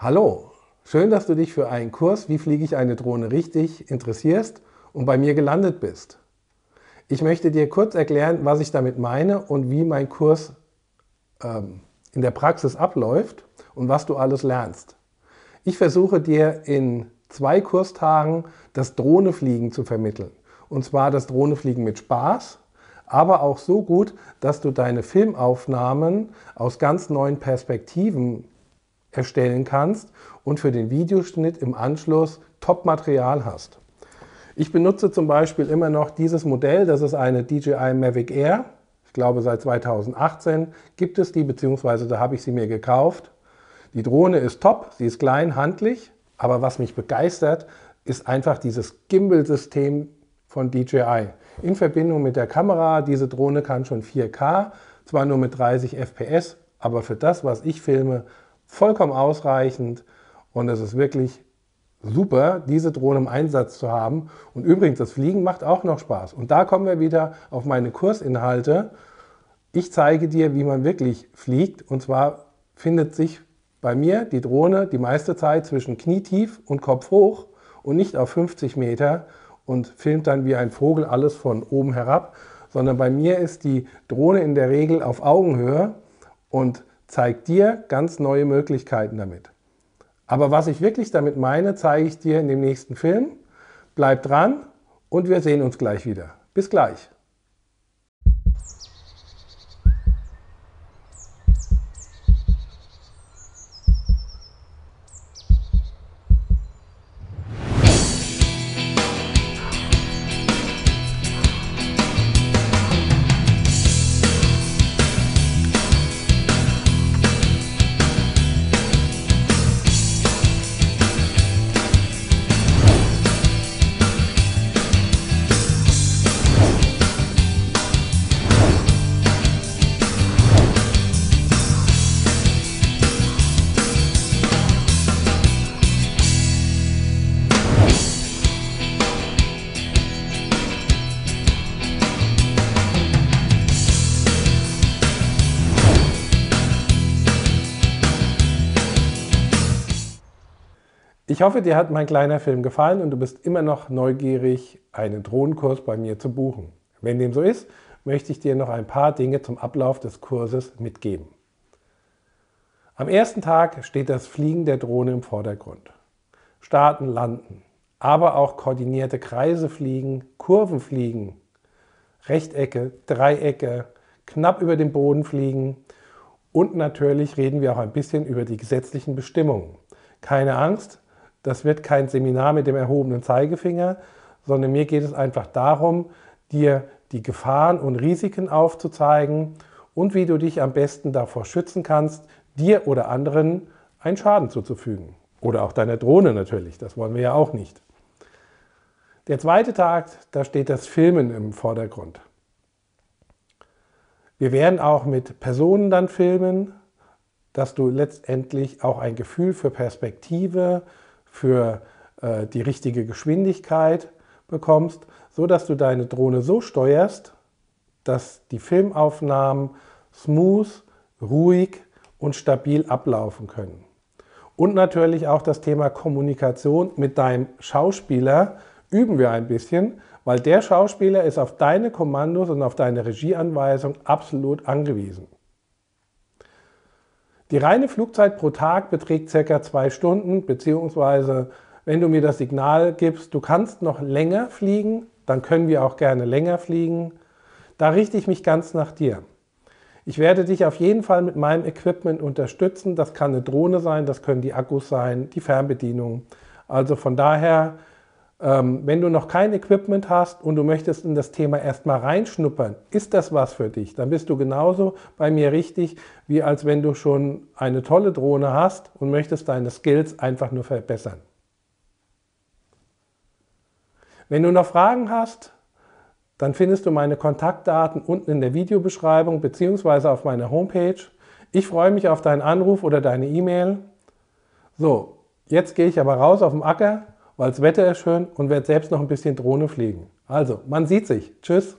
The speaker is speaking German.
Hallo, schön, dass du dich für einen Kurs Wie fliege ich eine Drohne richtig interessierst und bei mir gelandet bist. Ich möchte dir kurz erklären, was ich damit meine und wie mein Kurs ähm, in der Praxis abläuft und was du alles lernst. Ich versuche dir in zwei Kurstagen das Drohnefliegen zu vermitteln. Und zwar das Drohnefliegen mit Spaß, aber auch so gut, dass du deine Filmaufnahmen aus ganz neuen Perspektiven erstellen kannst und für den Videoschnitt im Anschluss Top-Material hast. Ich benutze zum Beispiel immer noch dieses Modell, das ist eine DJI Mavic Air. Ich glaube, seit 2018 gibt es die, beziehungsweise da habe ich sie mir gekauft. Die Drohne ist top, sie ist klein, handlich, aber was mich begeistert, ist einfach dieses Gimbal-System von DJI. In Verbindung mit der Kamera, diese Drohne kann schon 4K, zwar nur mit 30 FPS, aber für das, was ich filme, vollkommen ausreichend und es ist wirklich super, diese Drohne im Einsatz zu haben. Und übrigens, das Fliegen macht auch noch Spaß. Und da kommen wir wieder auf meine Kursinhalte. Ich zeige dir, wie man wirklich fliegt. Und zwar findet sich bei mir die Drohne die meiste Zeit zwischen knietief und Kopf hoch und nicht auf 50 Meter und filmt dann wie ein Vogel alles von oben herab, sondern bei mir ist die Drohne in der Regel auf Augenhöhe und zeigt dir ganz neue Möglichkeiten damit. Aber was ich wirklich damit meine, zeige ich dir in dem nächsten Film. Bleib dran und wir sehen uns gleich wieder. Bis gleich. Ich hoffe, dir hat mein kleiner Film gefallen und du bist immer noch neugierig, einen Drohnenkurs bei mir zu buchen. Wenn dem so ist, möchte ich dir noch ein paar Dinge zum Ablauf des Kurses mitgeben. Am ersten Tag steht das Fliegen der Drohne im Vordergrund. Starten, landen, aber auch koordinierte Kreise fliegen, Kurven fliegen, Rechtecke, Dreiecke, knapp über dem Boden fliegen und natürlich reden wir auch ein bisschen über die gesetzlichen Bestimmungen. Keine Angst, das wird kein Seminar mit dem erhobenen Zeigefinger, sondern mir geht es einfach darum, dir die Gefahren und Risiken aufzuzeigen und wie du dich am besten davor schützen kannst, dir oder anderen einen Schaden zuzufügen. Oder auch deiner Drohne natürlich, das wollen wir ja auch nicht. Der zweite Tag, da steht das Filmen im Vordergrund. Wir werden auch mit Personen dann filmen, dass du letztendlich auch ein Gefühl für Perspektive, für äh, die richtige Geschwindigkeit bekommst, so dass du deine Drohne so steuerst, dass die Filmaufnahmen smooth, ruhig und stabil ablaufen können. Und natürlich auch das Thema Kommunikation mit deinem Schauspieler üben wir ein bisschen, weil der Schauspieler ist auf deine Kommandos und auf deine Regieanweisung absolut angewiesen. Die reine Flugzeit pro Tag beträgt circa zwei Stunden, beziehungsweise wenn du mir das Signal gibst, du kannst noch länger fliegen, dann können wir auch gerne länger fliegen. Da richte ich mich ganz nach dir. Ich werde dich auf jeden Fall mit meinem Equipment unterstützen. Das kann eine Drohne sein, das können die Akkus sein, die Fernbedienung. Also von daher ähm, wenn du noch kein Equipment hast und du möchtest in das Thema erstmal reinschnuppern, ist das was für dich? Dann bist du genauso bei mir richtig, wie als wenn du schon eine tolle Drohne hast und möchtest deine Skills einfach nur verbessern. Wenn du noch Fragen hast, dann findest du meine Kontaktdaten unten in der Videobeschreibung bzw. auf meiner Homepage. Ich freue mich auf deinen Anruf oder deine E-Mail. So, jetzt gehe ich aber raus auf den Acker weil das Wetter ist schön und werde selbst noch ein bisschen Drohne fliegen. Also, man sieht sich. Tschüss.